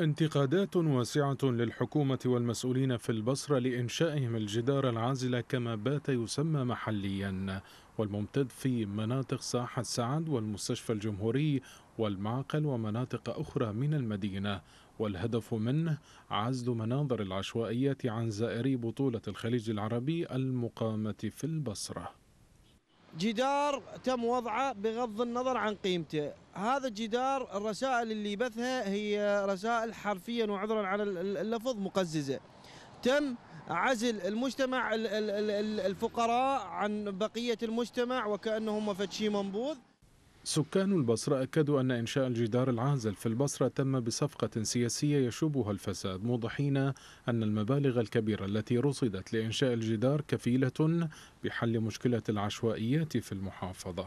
انتقادات واسعة للحكومة والمسؤولين في البصرة لإنشائهم الجدار العازل كما بات يسمى محليا والممتد في مناطق ساحة سعد والمستشفى الجمهوري والمعقل ومناطق أخرى من المدينة والهدف منه عزل مناظر العشوائيات عن زائري بطولة الخليج العربي المقامة في البصرة جدار تم وضعه بغض النظر عن قيمته هذا الجدار الرسائل اللي بثها هي رسائل حرفيا وعذرا على اللفظ مقززة تم عزل المجتمع الفقراء عن بقية المجتمع وكأنهم فتشي منبوذ سكان البصرة أكدوا أن إنشاء الجدار العازل في البصرة تم بصفقة سياسية يشوبها الفساد موضحين أن المبالغ الكبيرة التي رصدت لإنشاء الجدار كفيلة بحل مشكلة العشوائيات في المحافظة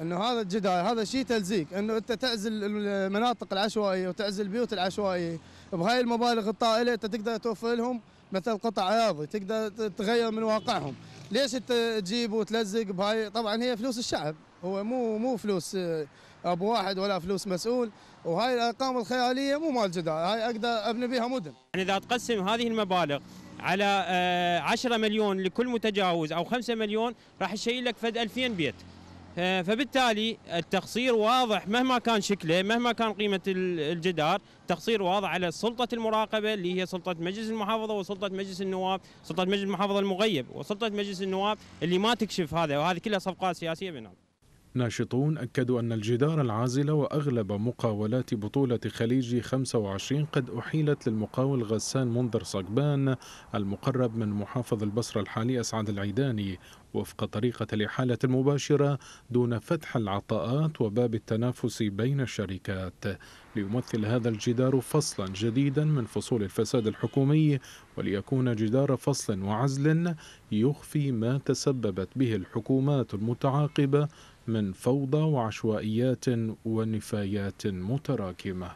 انه هذا الجدار هذا شيء تلزيق انه انت تعزل المناطق العشوائيه وتعزل البيوت العشوائيه بهاي المبالغ الطائله انت تقدر توفر لهم مثل قطع اراضي تقدر تغير من واقعهم ليش انت تجيب وتلزق بهاي طبعا هي فلوس الشعب هو مو مو فلوس آه، ابو واحد ولا فلوس مسؤول وهاي الارقام الخياليه مو مال جدار هاي اقدر ابني بها مدن يعني اذا تقسم هذه المبالغ على 10 آه، مليون لكل متجاوز او 5 مليون راح تشيل لك فد 2000 بيت آه، فبالتالي التقصير واضح مهما كان شكله مهما كان قيمة الجدار تقصير واضح على سلطة المراقبة اللي هي سلطة مجلس المحافظة وسلطة مجلس النواب سلطة مجلس المحافظة المغيب وسلطة مجلس النواب اللي ما تكشف هذا وهذه كلها صفقات سياسية بينهم ناشطون أكدوا أن الجدار العازل وأغلب مقاولات بطولة خليج 25 قد أحيلت للمقاول غسان منذر صقبان المقرب من محافظ البصرة الحالي أسعد العيداني وفق طريقة الإحالة المباشرة دون فتح العطاءات وباب التنافس بين الشركات ليمثل هذا الجدار فصلا جديدا من فصول الفساد الحكومي وليكون جدار فصل وعزل يخفي ما تسببت به الحكومات المتعاقبة من فوضى وعشوائيات ونفايات متراكمه